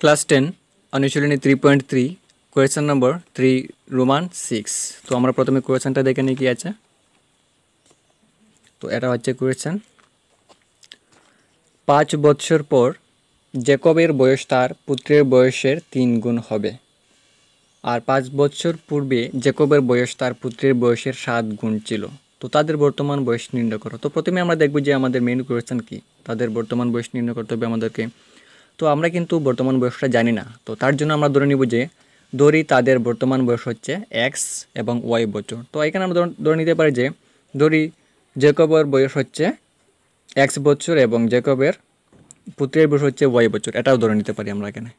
class ten অনুশীলনী three point three question number three roman six তো আমরা প্রথমে কোয়েশনটা দেখে নিই কী আছে তো এটা হচ্ছে কোয়েশন পাঁচ বৎসর পর জেকবের বয়স তার পুত্রের বয়সের তিন গুণ হবে আর পাঁচ বৎসর পূর্বে জেকবের বয়স তার পুত্রের বয়সের সাত গুণ ছিল তো তাদের বর্তমান বয়স নির্ণয় করো তো প্রথমে আমরা দেখব যে আমাদের মেন কোয়েশন কী তাদের বর্তমান বয়স নির্ণয় করতে হবে আমাদেরকে তো আমরা কিন্তু বর্তমান বয়সটা জানি না তো তার জন্য আমরা ধরে নিব যে ধরি তাদের বর্তমান বয়স হচ্ছে এক্স এবং ওয়াই বছর তো এখানে আমরা ধরে নিতে পারি যে ধরি জেকবের বয়স হচ্ছে এক্স বছর এবং জেকবের পুত্রের বয়স হচ্ছে ওয়াই বছর এটাও ধরে নিতে পারি আমরা এখানে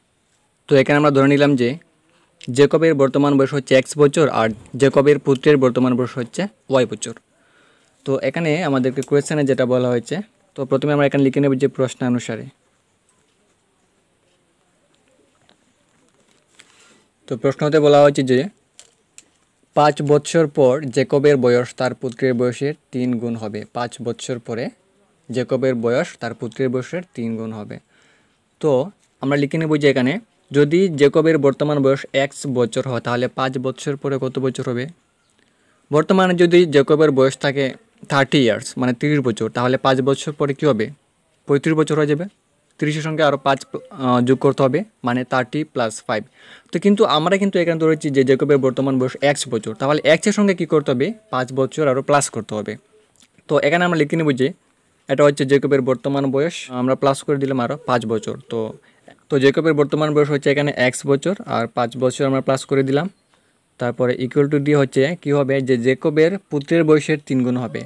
তো এখানে আমরা ধরে নিলাম যে জেকবের বর্তমান বয়স হচ্ছে এক্স বছর আর জেকবের পুত্রের বর্তমান বয়স হচ্ছে ওয়াই বছর তো এখানে আমাদেরকে কোয়েশ্চেনে যেটা বলা হয়েছে তো প্রথমে আমরা এখানে লিখে নেব যে প্রশ্ন অনুসারে তো প্রশ্নতে বলা হয়েছে যে পাঁচ বছর পর জেকবের বয়স তার পুত্রের বয়সের তিন গুণ হবে পাঁচ বছর পরে জেকবের বয়স তার পুত্রের বয়সের তিন গুণ হবে তো আমরা লিখে নেব যে এখানে যদি জেকবের বর্তমান বয়স এক্স বছর হয় তাহলে পাঁচ বছর পরে কত বছর হবে বর্তমানে যদি জেকবের বয়স থাকে থার্টি ইয়ার্স মানে তিরিশ বছর তাহলে পাঁচ বছর পরে কী হবে পঁয়ত্রিশ বছর হয়ে যাবে তিরিশের সঙ্গে আরও পাঁচ যোগ করতে হবে মানে থার্টি প্লাস ফাইভ তো কিন্তু আমরা কিন্তু এখানে ধরেছি যে জেকবের বর্তমান বয়স একশ বছর তাহলে একশের সঙ্গে কী করতে হবে পাঁচ বছর আরও প্লাস করতে হবে তো এখানে আমরা লিখে নেব যে এটা হচ্ছে জেকবের বর্তমান বয়স আমরা প্লাস করে দিলাম আরও পাঁচ বছর তো তো জেকবের বর্তমান বয়স হচ্ছে এখানে একশ বছর আর পাঁচ বছর আমরা প্লাস করে দিলাম তারপরে ইকুয়াল টু ডি হচ্ছে কি হবে যে জেকবের পুত্রের বয়সের তিনগুণ হবে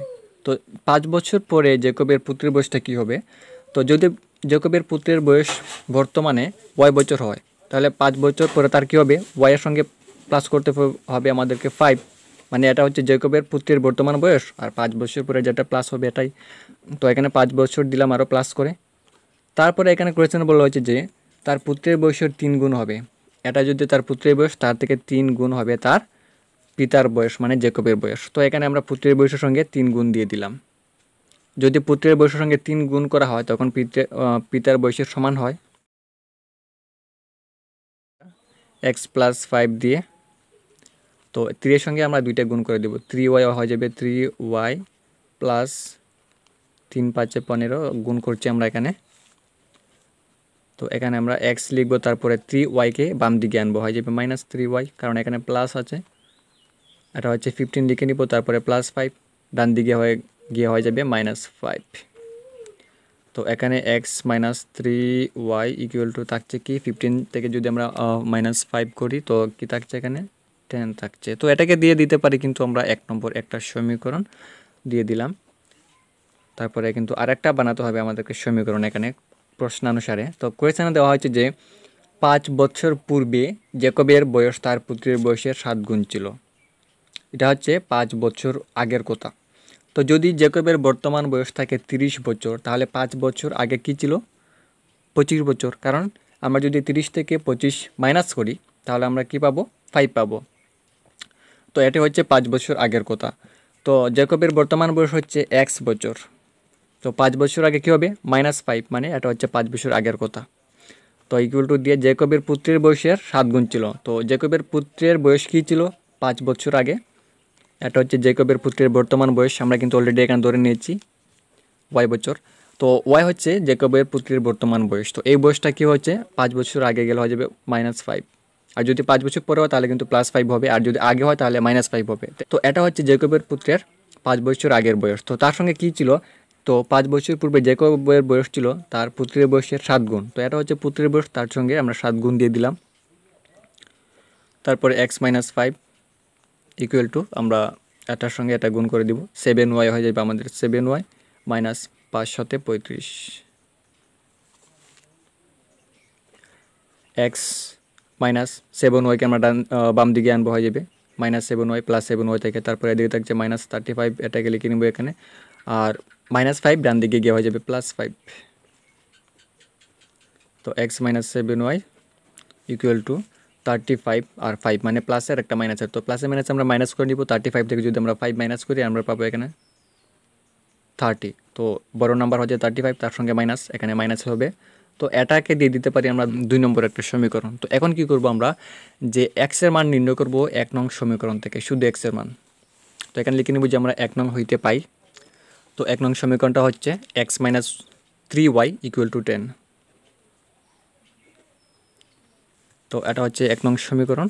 তো পাঁচ বছর পরে জেকবের পুত্রের বয়সটা কি হবে তো যদি জেকবের পুত্রের বয়স বর্তমানে ওয়াই বছর হয় তাহলে পাঁচ বছর পরে তার কী হবে ওয়াইয়ের সঙ্গে প্লাস করতে হবে আমাদেরকে ফাইভ মানে এটা হচ্ছে জৈকবের পুত্রের বর্তমান বয়স আর পাঁচ বছর পরে যেটা প্লাস হবে এটাই তো এখানে পাঁচ বছর দিলাম আরও প্লাস করে তারপরে এখানে কোয়েশ্চেন বলা হয়েছে যে তার পুত্রের বয়সের তিন গুণ হবে এটা যদি তার পুত্রের বয়স তার থেকে তিন গুণ হবে তার পিতার বয়স মানে জেকবের বয়স তো এখানে আমরা পুত্রের বয়সের সঙ্গে তিন গুণ দিয়ে দিলাম যদি পুত্রের বয়সের সঙ্গে তিন গুণ করা হয় তখন পিতার বয়সের সমান হয় এক্স প্লাস ফাইভ দিয়ে তো এর সঙ্গে আমরা দুইটা গুণ করে দেব থ্রি ওয়াই হয়ে যাবে থ্রি ওয়াই প্লাস তিন পাঁচে পনেরো গুণ করছি আমরা এখানে তো এখানে আমরা এক্স লিখবো তারপরে থ্রি ওয়াইকে বাম দিকে আনবো হয়ে যাবে মাইনাস থ্রি ওয়াই কারণ এখানে প্লাস আছে এটা হচ্ছে ফিফটিন লিখে নিব তারপরে প্লাস ফাইভ ডান দিকে হয়ে গিয়ে হয়ে যাবে মাইনাস ফাইভ তো এখানে x minus three y equal to থাকছে কি ফিফটিন থেকে যদি আমরা মাইনাস ফাইভ করি তো কি থাকছে এখানে টেন থাকছে তো এটাকে দিয়ে দিতে পারি কিন্তু আমরা এক নম্বর একটা সমীকরণ দিয়ে দিলাম তারপরে কিন্তু আরেকটা বানাতে হবে আমাদেরকে সমীকরণ এখানে প্রশ্নানুসারে তো কোয়েশনে দেওয়া হয়েছে যে পাঁচ বছর পূর্বে জেকবের বয়স তার পুত্রের বয়সের সাত গুণ ছিল এটা হচ্ছে পাঁচ বছর আগের কথা তো যদি জ্যাকবের বর্তমান বয়স থাকে তিরিশ বছর তাহলে পাঁচ বছর আগে কি ছিল পঁচিশ বছর কারণ আমরা যদি তিরিশ থেকে পঁচিশ মাইনাস করি তাহলে আমরা কি পাবো ফাইভ পাবো তো এটা হচ্ছে পাঁচ বছর আগের কথা তো জ্যাকবের বর্তমান বয়স হচ্ছে এক্স বছর তো পাঁচ বছর আগে কী হবে মাইনাস ফাইভ মানে এটা হচ্ছে পাঁচ বছর আগের কথা তো ইকুয়াল টু দিয়ে জ্যাকবের পুত্রের বয়সের সাত গুণ ছিল তো জ্যাকবের পুত্রের বয়স কী ছিল পাঁচ বছর আগে এটা হচ্ছে জেকবের পুত্রের বর্তমান বয়স আমরা কিন্তু অলরেডি এখানে ধরে নিয়েছি ওয়াই বছর তো ওয়াই হচ্ছে জেকবের পুত্রের বর্তমান বয়স তো এই বয়সটা কী হচ্ছে পাঁচ বছর আগে গেলে হয়ে যাবে মাইনাস ফাইভ আর যদি পাঁচ বছর পরে হয় তাহলে কিন্তু প্লাস ফাইভ হবে আর যদি আগে হয় তাহলে মাইনাস ফাইভ হবে তো এটা হচ্ছে জেকবের পুত্রের পাঁচ বছর আগের বয়স তো তার সঙ্গে কী ছিল তো পাঁচ বছর পূর্বে জেকবের বয়স ছিল তার পুত্রের বয়সের সাত গুণ তো এটা হচ্ছে পুত্রের বয়স তার সঙ্গে আমরা সাত গুণ দিয়ে দিলাম তারপরে x minus five equal to আমরা এটার সঙ্গে এটা গুণ করে দিব সেভেন ওয়াই হয়ে যাবে আমাদের সেভেন ওয়াই মাইনাস পাঁচশোতে পঁয়ত্রিশ এক্স মাইনাস সেভেন ওয়াইকে আমরা ডান বাম দিকে আনবো হয়ে যাবে minus seven y plus seven y থেকে তারপরে এদিকে থাকছে মাইনাস থার্টি ফাইভ এটাকে লিখে নেবো এখানে আর মাইনাস ফাইভ ডান দিকে গিয়ে হয়ে যাবে প্লাস ফাইভ তো x minus seven y equal to thirty five আর ফাইভ মানে প্লাসের একটা মাইনাসের তো প্লাসের মাইনাস আমরা মাইনাস করে নিব থার্টি ফাইভ থেকে যদি আমরা ফাইভ মাইনাস করি আমরা পাবো এখানে থার্টি তো বড় নাম্বার হচ্ছে থার্টি ফাইভ তার সঙ্গে মাইনাস এখানে মাইনাস হবে তো এটাকে দিয়ে দিতে পারি আমরা দুই নম্বর একটা সমীকরণ তো এখন কি করব আমরা যে এক্সের মান নির্ণয় করব এক নং সমীকরণ থেকে শুধু এক্সের মান তো এখানে লিখে নেব যে আমরা এক নং হইতে পাই তো এক নং সমীকরণটা হচ্ছে x minus three y equal to ten তো এটা হচ্ছে এক নং সমীকরণ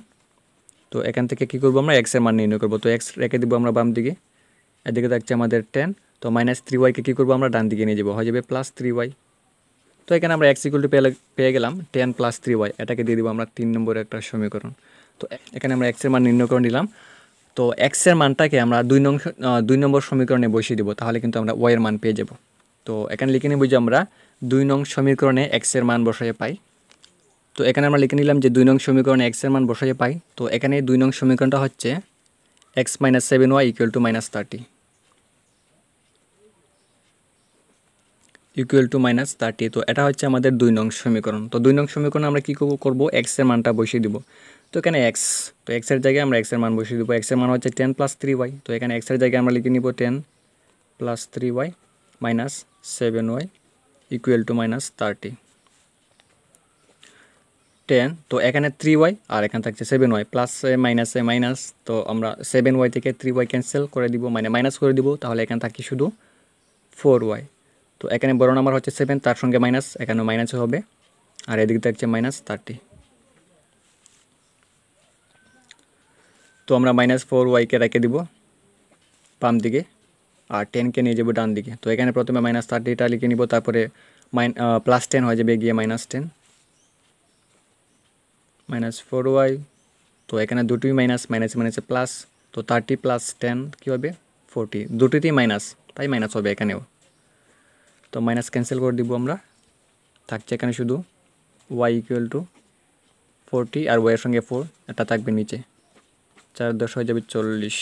তো এখান থেকে কী করবো আমরা এক্সের মান নির্ণয় করবো তো এক্স রেখে দেবো আমরা বাম দিকে এদিকে থাকছে আমাদের টেন তো মাইনাস থ্রি ওয়াইকে কী করবো আমরা ডান দিকে নিয়ে যাবো হয়ে যাবে প্লাস থ্রি ওয়াই তো এখানে আমরা এক্স ইকুয়াল টু পেয়ে গেলাম টেন প্লাস থ্রি ওয়াই এটাকে দিয়ে দেবো আমরা তিন নম্বরের একটা সমীকরণ তো এখানে আমরা এক্সের মান নির্ণয় করে নিলাম তো এক্সের মানটাকে আমরা দুই নং দুই নম্বর সমীকরণে বসিয়ে দেবো তাহলে কিন্তু আমরা ওয়াইয়ের মান পেয়ে যাব তো এখানে লিখে নেব যে আমরা দুই নং সমীকরণে এক্সের মান বসাই পাই তো এখানে আমরা লিখে নিলাম যে দুই নং সমীকরণে এক্সের মান বসাই পাই তো এখানে দুই নং সমীকরণটা হচ্ছে x minus seven y equal to minus thirty equal to minus thirty তো এটা হচ্ছে আমাদের দুই নং সমীকরণ তো দুই নং সমীকরণে আমরা কী করবো এক্সের মানটা বসিয়ে দিব তো এখানে এক্স তো এক্সের জায়গায় আমরা এক্সের মান বসিয়ে দিব এক্সের মান হচ্ছে টেন প্লাস থ্রি ওয়াই তো এখানে এক্সের জায়গায় আমরা লিখে নিব ten plus three y minus seven y equal to minus thirty ten তো এখানে থ্রি ওয়াই আর এখানে থাকছে সেভেন ওয়াই প্লাস মাইনাসে মাইনাস তো আমরা সেভেন ওয়াই থেকে থ্রি ওয়াই ক্যান্সেল করে দিব মানে মাইনাস করে দিব তাহলে এখানে থাকি শুধু ফোর ওয়াই তো এখানে বড় নাম্বার হচ্ছে সেভেন তার সঙ্গে মাইনাস এখানে মাইনাস হবে আর এদিকে থাকছে মাইনাস থার্টি তো আমরা মাইনাস ফোর ওয়াইকে রেখে দিব বাম দিকে আর টেনকে নিয়ে যাবো ডান দিকে তো এখানে প্রথমে মাইনাস থার্টিটা লিখে নিব তারপরে মাইন প্লাস টেন হয়ে যাবে গিয়ে minus ten minus four y তো এখানে দুটোই মাইনাস মাইনাস মাইনাসে প্লাস তো থার্টি প্লাস টেন কী হবে ফোরটি দুটিতেই মাইনাস তাই মাইনাস হবে এখানেও তো মাইনাস ক্যান্সেল করে দিব আমরা থাকছে এখানে শুধু ওয়াই ইকুয়াল টু ফোরটি আর ওয়াইয়ের সঙ্গে ফোর এটা থাকবে নিচে চার দশ হয়ে যাবে চল্লিশ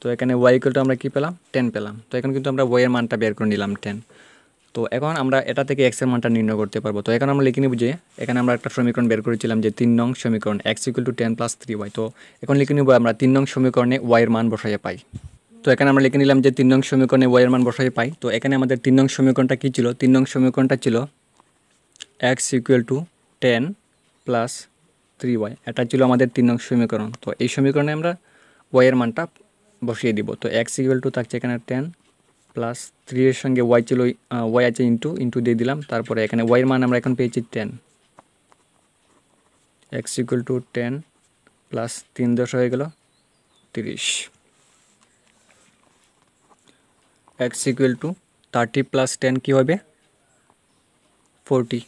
তো এখানে ওয়াই ইকুয়াল টু আমরা কী পেলাম টেন পেলাম তো এখন কিন্তু আমরা ওয়াইয়ের মানটা বের করে নিলাম টেন তো এখন আমরা এটা থেকে এক্সের মানটা নির্ণয় করতে পারবো তো এখন আমরা লিখে নিব যে এখানে আমরা একটা সমীকরণ বের করেছিলাম যে তিন নং সমীকরণ x equal to ten plus three y তো এখন লিখে নিব আমরা তিন নং সমীকরণে ওয়াইয়ের মান বসাইয়ে পাই তো এখানে আমরা লিখে নিলাম যে তিন নং সমীকরণে ওয়াইয়ের মান বসাইয়ে পাই তো এখানে আমাদের তিন নং সমীকরণটা কী ছিল তিন নং সমীকরণটা ছিল x equal to ten plus three y এটা ছিল আমাদের তিন নং সমীকরণ তো এই সমীকরণে আমরা ওয়াইয়ের মানটা বসিয়ে দিব তো এক্স ইকুয়াল টু থাকছে এখানে টেন প্লাস থ্রি এর সঙ্গে ওয়াই ছিল ওয়াই আছে ইন্টু ইন্টু দিয়ে দিলাম তারপরে এখানে ওয়াইয়ের মান আমরা এখন পেয়েছি ten x equal to ten plus তিন দশ হয়ে গেল তিরিশ x equal to thirty plus ten কী হবে ফোরটি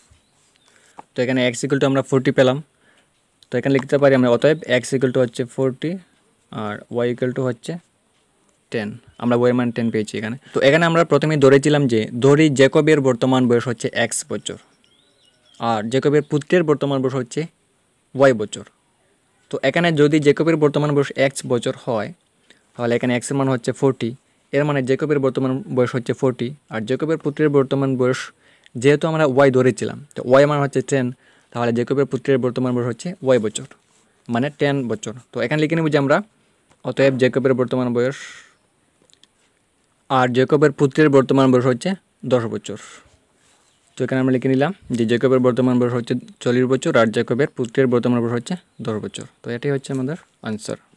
তো এখানে এক্স ইকুয়াল টু আমরা ফোরটি পেলাম তো এখানে লিখতে পারি আমরা অতএব এক্স ইকুয়াল টু হচ্ছে ফোরটি আর ওয়াই ইকুয়াল টু হচ্ছে টেন আমরা বইয়ের মান টেন পেয়েছি এখানে তো এখানে আমরা প্রথমে ধরেছিলাম যে ধরি জ্যাকবের বর্তমান বয়স হচ্ছে এক্স বছর আর জ্যাকবের পুত্রের বর্তমান বয়স হচ্ছে ওয়াই বছর তো এখানে যদি জ্যাকবের বর্তমান বয়স এক্স বছর হয় তাহলে এখানে এক্সের মান হচ্ছে ফোরটি এর মানে জ্যাকবের বর্তমান বয়স হচ্ছে ফোরটি আর জ্যাকবের পুত্রের বর্তমান বয়স যেহেতু আমরা ওয়াই ধরেছিলাম তো ওয়াই মান হচ্ছে টেন তাহলে জ্যাকবের পুত্রের বর্তমান বয়স হচ্ছে ওয়াই বছর মানে টেন বছর তো এখানে লিখে নেব যে আমরা অতএব জ্যাকবের বর্তমান বয়স আর জৈকবের পুত্রের বর্তমান বয়স হচ্ছে দশ বছর তো এখানে আমরা লিখে নিলাম যে জৈকবের বর্তমান বয়স হচ্ছে চল্লিশ বছর আর জৈকবের পুত্রের বর্তমান বয়স হচ্ছে দশ বছর তো এটাই হচ্ছে আমাদের আনসার